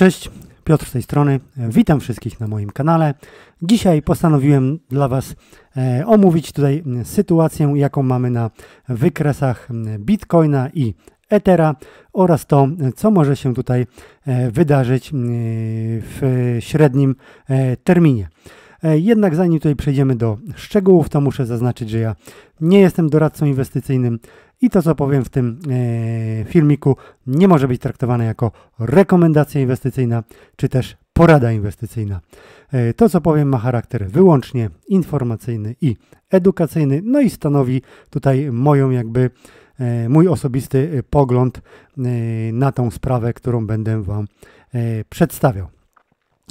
Cześć, Piotr z tej strony. Witam wszystkich na moim kanale. Dzisiaj postanowiłem dla Was e, omówić tutaj sytuację, jaką mamy na wykresach Bitcoina i Ethera oraz to, co może się tutaj e, wydarzyć w średnim e, terminie. E, jednak zanim tutaj przejdziemy do szczegółów, to muszę zaznaczyć, że ja nie jestem doradcą inwestycyjnym i to, co powiem w tym e, filmiku, nie może być traktowane jako rekomendacja inwestycyjna czy też porada inwestycyjna. E, to, co powiem, ma charakter wyłącznie informacyjny i edukacyjny, no i stanowi tutaj moją jakby mój osobisty pogląd na tą sprawę, którą będę Wam przedstawiał.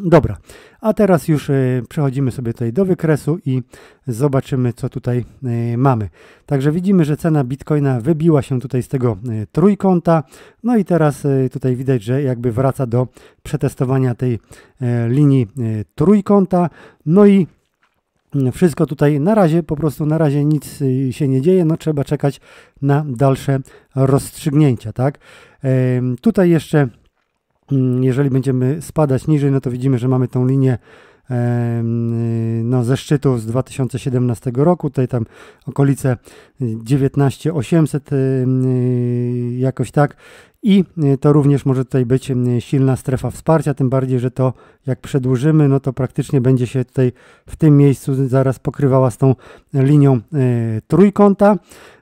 Dobra, a teraz już e, przechodzimy sobie tutaj do wykresu i zobaczymy, co tutaj e, mamy. Także widzimy, że cena bitcoina wybiła się tutaj z tego e, trójkąta. No i teraz tutaj widać, że jakby wraca do przetestowania tej linii trójkąta. No i mm, wszystko tutaj na razie, po prostu na razie nic się nie dzieje, no trzeba czekać na dalsze rozstrzygnięcia, tak? Tutaj jeszcze Mm, jeżeli będziemy spadać niżej, no to widzimy, że mamy tą linię no, ze szczytu z 2017 roku, tutaj tam okolice 19800 y, y, jakoś tak i y, to również może tutaj być silna strefa wsparcia, tym bardziej, że to jak przedłużymy, no to praktycznie będzie się tutaj w tym miejscu zaraz pokrywała z tą linią trójkąta.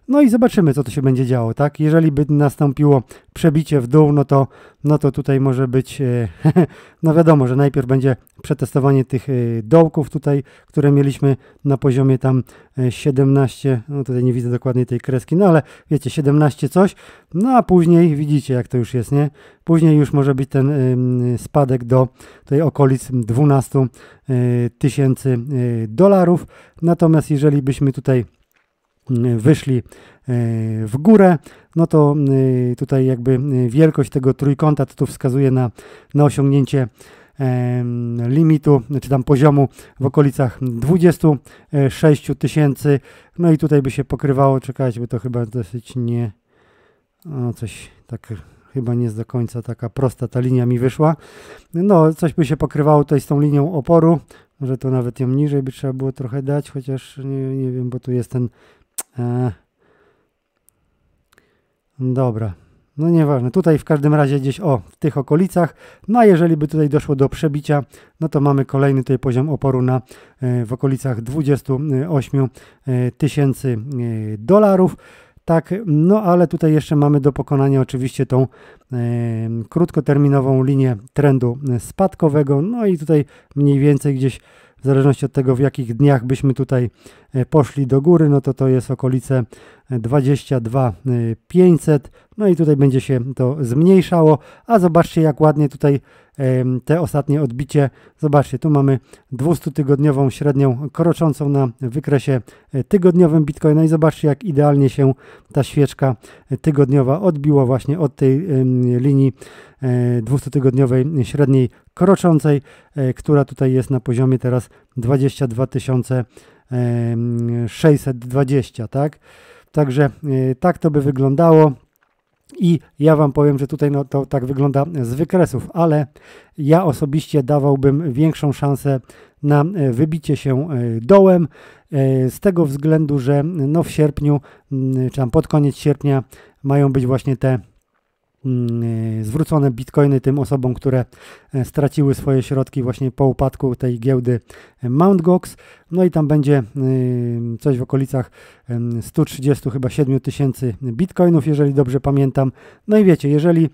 No i zobaczymy, co tu się będzie działo, tak? Jeżeli by nastąpiło przebicie w dół, no to, no to tutaj może być, e, no wiadomo, że najpierw będzie przetestowanie tych e, dołków tutaj, które mieliśmy na poziomie tam 17, e, no tutaj nie widzę dokładnie tej kreski, no ale wiecie, 17 coś, no a później widzicie, jak to już jest, nie? Później już może być ten spadek do tej okolic 12 tysięcy dolarów, natomiast jeżeli byśmy tutaj wyszli e, w górę, no to e, tutaj jakby e, wielkość tego trójkąta tu wskazuje na, na osiągnięcie limitu, czy tam poziomu w okolicach 26 tysięcy. No i tutaj by się pokrywało, czekać, bo to chyba dosyć nie, no coś tak chyba nie jest do końca taka prosta ta linia mi wyszła. No, coś by się pokrywało tutaj z tą linią oporu. Może to nawet ją niżej by trzeba było trochę dać, chociaż nie, nie wiem, bo tu jest ten E, dobra. No nieważne, tutaj w każdym razie gdzieś o, w tych okolicach. No a jeżeli by tutaj doszło do przebicia, no to mamy kolejny tutaj poziom oporu na e, w okolicach 28 e, tysięcy dolarów. Tak, no ale tutaj jeszcze mamy do pokonania oczywiście tą e, krótkoterminową linię trendu spadkowego. No i tutaj mniej więcej gdzieś w zależności od tego, w jakich dniach byśmy tutaj e, poszli do góry, no to to jest okolice 22 e, 500, e, no i tutaj będzie się to zmniejszało, a zobaczcie jak ładnie tutaj te ostatnie odbicie, zobaczcie, tu mamy 200-tygodniową średnią kroczącą na wykresie tygodniowym Bitcoina i zobaczcie jak idealnie się ta świeczka tygodniowa odbiła właśnie od tej linii 200-tygodniowej średniej kroczącej, e, która tutaj jest na poziomie teraz 22 620, e, tak? Także e, tak to by wyglądało. I ja Wam powiem, że tutaj no, to tak wygląda z wykresów, ale ja osobiście dawałbym większą szansę na wybicie się dołem z tego względu, że no, w sierpniu, czy tam pod koniec sierpnia mają być właśnie te Mm, zwrócone bitcoiny tym osobom, które e, straciły swoje środki właśnie po upadku tej giełdy e, Mt. Gox. No i tam będzie e, coś w okolicach 130 chyba 7 tysięcy bitcoinów, jeżeli dobrze pamiętam. No i wiecie, jeżeli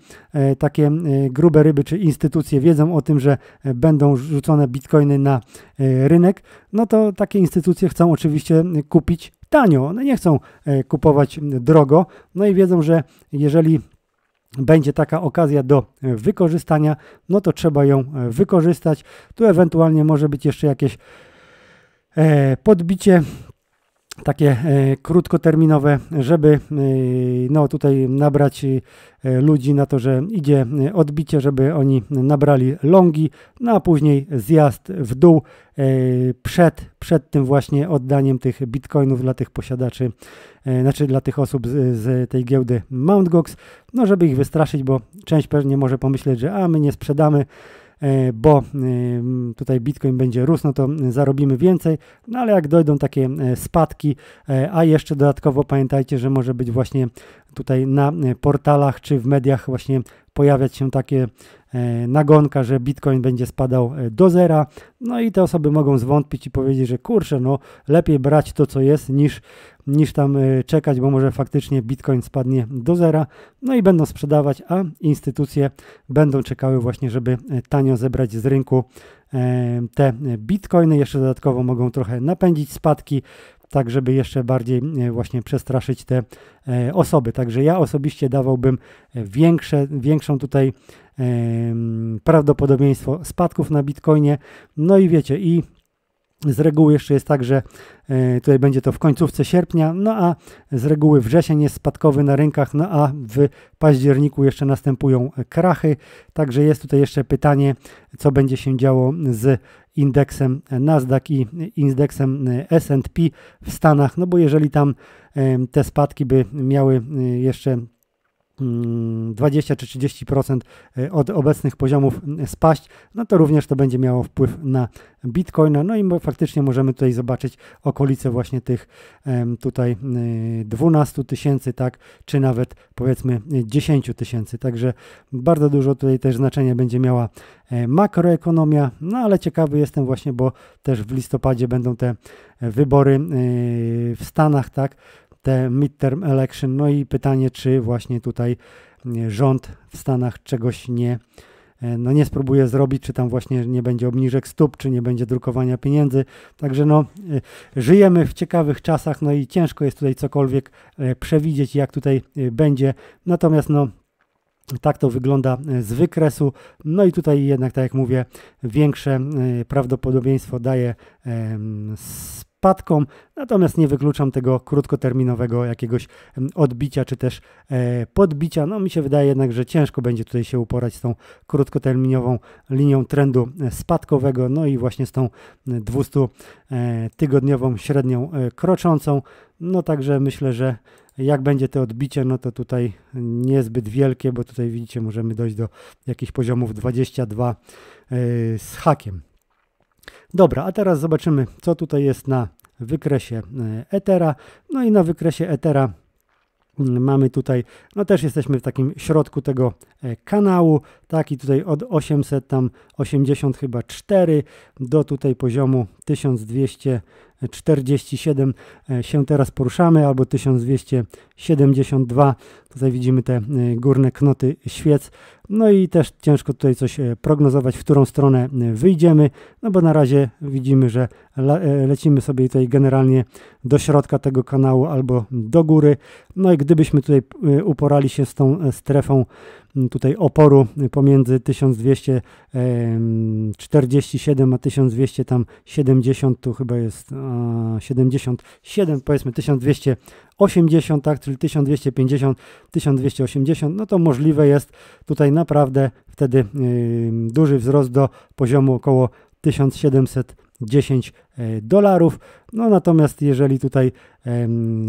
takie grube ryby czy instytucje wiedzą o tym, że będą rzucone bitcoiny na rynek, no to takie instytucje chcą oczywiście kupić tanio. One nie chcą kupować drogo, no i wiedzą, że jeżeli będzie taka okazja do e, wykorzystania, no to trzeba ją e, wykorzystać. Tu ewentualnie może być jeszcze jakieś e, podbicie takie e, krótkoterminowe, żeby e, no tutaj nabrać e, ludzi na to, że idzie odbicie, żeby oni nabrali longi, no a później zjazd w dół przed, przed tym właśnie oddaniem tych bitcoinów dla tych posiadaczy, znaczy dla tych osób z, z tej giełdy Mt. Gox, no żeby ich wystraszyć, bo część pewnie może pomyśleć, że a my nie sprzedamy, E, bo e, tutaj Bitcoin będzie rósł, no to zarobimy więcej, no ale jak dojdą takie e, spadki, a jeszcze dodatkowo pamiętajcie, że może być właśnie tutaj na portalach czy w mediach właśnie pojawiać się takie E, nagonka, że Bitcoin będzie spadał e, do zera. No i te osoby mogą zwątpić i powiedzieć, że kurczę, no lepiej brać to, co jest, niż, niż tam e, czekać, bo może faktycznie Bitcoin spadnie do zera. No i będą sprzedawać, a instytucje będą czekały właśnie, żeby tanio zebrać z rynku te bitcoiny. Jeszcze dodatkowo mogą trochę napędzić spadki, tak żeby jeszcze bardziej właśnie przestraszyć te osoby. Także ja osobiście dawałbym większe, większą tutaj prawdopodobieństwo spadków na Bitcoinie. No i wiecie, i z reguły jeszcze jest tak, że e, tutaj będzie to w końcówce sierpnia, no a z reguły wrzesień jest spadkowy na rynkach, no a w październiku jeszcze następują krachy, także jest tutaj jeszcze pytanie, co będzie się działo z indeksem Nasdaq i indeksem e, S&P w Stanach, no bo jeżeli tam te spadki by miały e, jeszcze 20 mm, czy 30% e, od obecnych poziomów mm, spaść, no to również to będzie miało wpływ na Bitcoina. No i faktycznie możemy tutaj zobaczyć okolice właśnie tych tutaj 12 e, tysięcy, tak, czy nawet powiedzmy 10 e, tysięcy. Także bardzo dużo tutaj też znaczenie będzie miała makroekonomia. No ale ciekawy jestem właśnie, bo też w listopadzie będą te wybory w Stanach, tak te midterm election. No i pytanie, czy właśnie tutaj e, rząd w Stanach czegoś nie, e, no nie spróbuje zrobić, czy tam właśnie nie będzie obniżek stóp, czy nie będzie drukowania pieniędzy. Także no, e, żyjemy w ciekawych czasach, no i ciężko jest tutaj cokolwiek przewidzieć, jak tutaj będzie. Natomiast no, tak to wygląda z wykresu. No i tutaj jednak, tak jak mówię, większe prawdopodobieństwo daje spadkom, natomiast nie wykluczam tego krótkoterminowego jakiegoś odbicia czy też e, podbicia. No mi się wydaje jednak, że ciężko będzie tutaj się uporać z tą krótkoterminową linią trendu e, spadkowego, no i właśnie z tą 200 e, tygodniową średnią kroczącą. No także myślę, że jak będzie to odbicie, no to tutaj niezbyt wielkie, bo tutaj widzicie, możemy dojść do jakichś poziomów 22 z hakiem. Dobra, a teraz zobaczymy, co tutaj jest na wykresie e, Ethera. No i na wykresie Ethera mm, mamy tutaj, no też jesteśmy w takim środku tego e, kanału, tak i tutaj od 800 tam 80 chyba 4 do tutaj poziomu 1247 e, się teraz poruszamy albo 1272, tutaj widzimy te górne knoty świec, no i też ciężko tutaj coś e, prognozować, w którą stronę e, wyjdziemy, no bo na razie widzimy, że e, lecimy sobie tutaj generalnie do środka tego kanału albo do góry. No i gdybyśmy tutaj uporali się z tą strefą tutaj oporu pomiędzy 1247 a 1200 tam 70 tu chyba jest 77 powiedzmy 1280 tak czyli 1250 1280 no to możliwe jest tutaj naprawdę wtedy duży wzrost do poziomu około 1710 e, dolarów. No natomiast jeżeli tutaj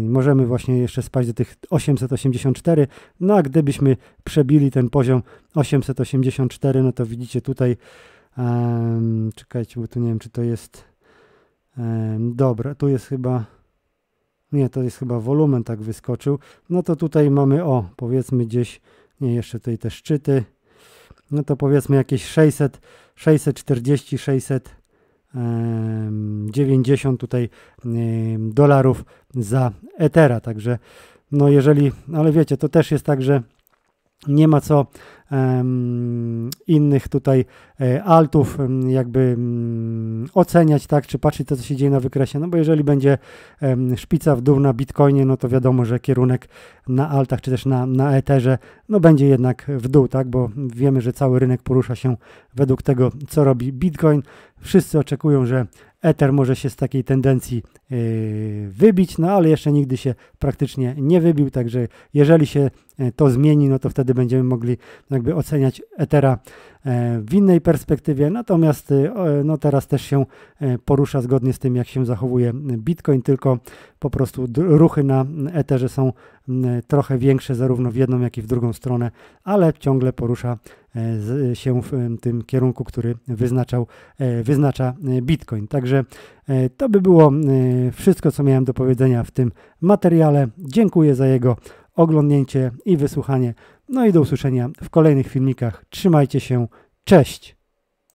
możemy właśnie jeszcze spaść do tych 884, no a gdybyśmy przebili ten poziom 884, no to widzicie tutaj, czekajcie, bo tu nie wiem czy to jest, dobre. dobra, tu jest chyba, nie, to jest chyba wolumen tak wyskoczył, no to tutaj mamy, o, powiedzmy gdzieś nie jeszcze tutaj te szczyty, no to powiedzmy jakieś 600, 640, 690 tutaj dolarów za etera także no jeżeli, ale wiecie, to też jest tak, że nie ma co um, innych tutaj e, altów jakby um, oceniać, tak, czy patrzeć to, co się dzieje na wykresie, no bo jeżeli będzie um, szpica w dół na Bitcoinie, no to wiadomo, że kierunek na altach, czy też na, na Etherze, no będzie jednak w dół, tak, bo wiemy, że cały rynek porusza się według tego, co robi Bitcoin. Wszyscy oczekują, że Ether może się z takiej tendencji yy, wybić, no ale jeszcze nigdy się praktycznie nie wybił, także jeżeli się e, to zmieni, no to wtedy będziemy mogli jakby oceniać Ethera e, w innej perspektywie, natomiast e, no teraz też się porusza zgodnie z tym, jak się zachowuje Bitcoin, tylko po prostu ruchy na Etherze są trochę większe zarówno w jedną, jak i w drugą stronę, ale ciągle porusza E, się w e, tym kierunku, który wyznaczał, e, wyznacza Bitcoin. Także to by było wszystko, co miałem do powiedzenia w tym materiale. Dziękuję za jego oglądnięcie i wysłuchanie. No i do usłyszenia w kolejnych filmikach. Trzymajcie się. Cześć!